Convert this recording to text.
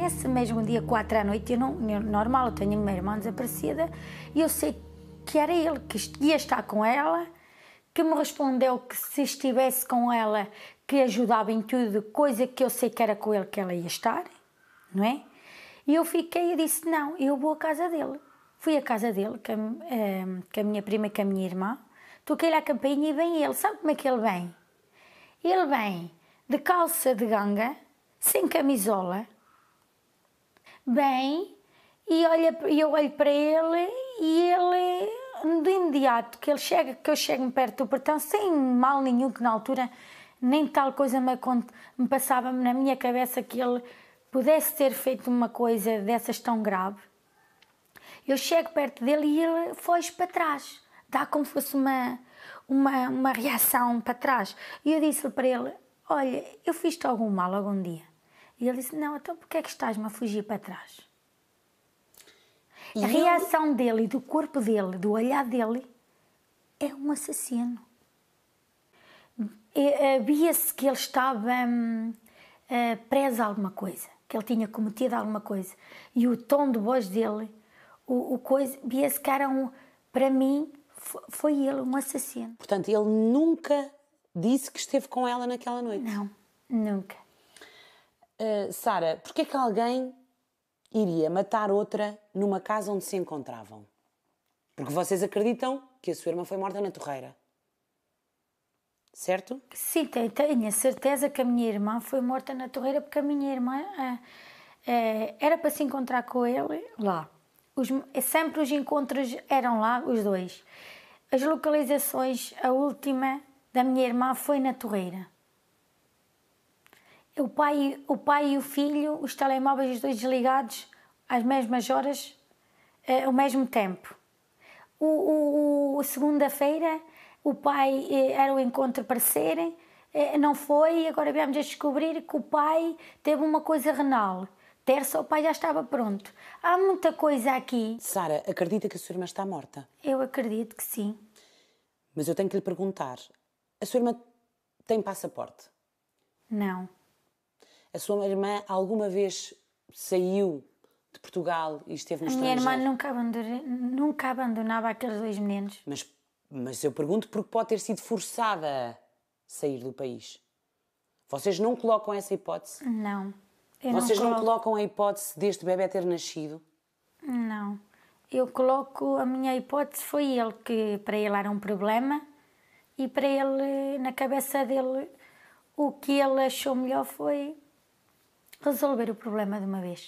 Nesse mesmo dia, quatro à noite, eu não, eu, normal, eu tenho a minha irmã desaparecida e eu sei que era ele, que ia estar com ela, que me respondeu que se estivesse com ela, que ajudava em tudo, coisa que eu sei que era com ele que ela ia estar, não é? E eu fiquei e disse: Não, eu vou à casa dele. Fui à casa dele, com, um, ehm, com a minha prima e com a minha irmã, toquei-lhe a campainha e vem ele. Sabe como é que ele vem? Ele vem de calça de ganga, sem camisola, bem e olha, eu olho para ele e ele, de imediato que, ele chega, que eu chego perto do portão, sem mal nenhum, que na altura nem tal coisa me, me passava na minha cabeça que ele pudesse ter feito uma coisa dessas tão grave. Eu chego perto dele e ele foge para trás, dá como se fosse uma, uma, uma reação para trás. E eu disse para ele: Olha, eu fiz-te algum mal algum dia? E ele disse: Não, então porquê é que estás-me a fugir para trás? E a ele... reação dele, do corpo dele, do olhar dele, é um assassino. Havia-se eh, que ele estava hum, eh, preso a alguma coisa, que ele tinha cometido alguma coisa. E o tom de voz dele, o, o coisa, via-se que era um. Para mim, foi ele, um assassino. Portanto, ele nunca disse que esteve com ela naquela noite? Não, nunca. Eh, Sara, porquê que alguém iria matar outra numa casa onde se encontravam? Porque vocês acreditam que a sua irmã foi morta na torreira. Certo? Sim, tenho a certeza que a minha irmã foi morta na torreira porque a minha irmã eh, eh, era para se encontrar com ele lá. Os, sempre os encontros eram lá, os dois. As localizações, a última da minha irmã foi na torreira o pai, o pai e o filho, os telemóveis os dois desligados às mesmas horas, ao eh, mesmo tempo. O, o, o segunda-feira, o pai eh, era o encontro para serem, eh, não foi, e agora viemos a descobrir que o pai teve uma coisa renal. Terça, o pai já estava pronto. Há muita coisa aqui. Sara, acredita que a sua irmã está morta? Eu acredito que sim. Mas eu tenho que lhe perguntar: a sua irmã tem passaporte? Não. A sua irmã alguma vez saiu de Portugal e esteve no a estrangeiro? Minha irmã nunca, nunca abandonava aqueles dois meninos. Mas, mas eu pergunto porque pode ter sido forçada a sair do país. Vocês não colocam essa hipótese? Não. Vocês não, não colocam a hipótese deste bebê ter nascido? Não. Eu coloco, a minha hipótese foi ele, que para ele era um problema e para ele, na cabeça dele, o que ele achou melhor foi resolver o problema de uma vez.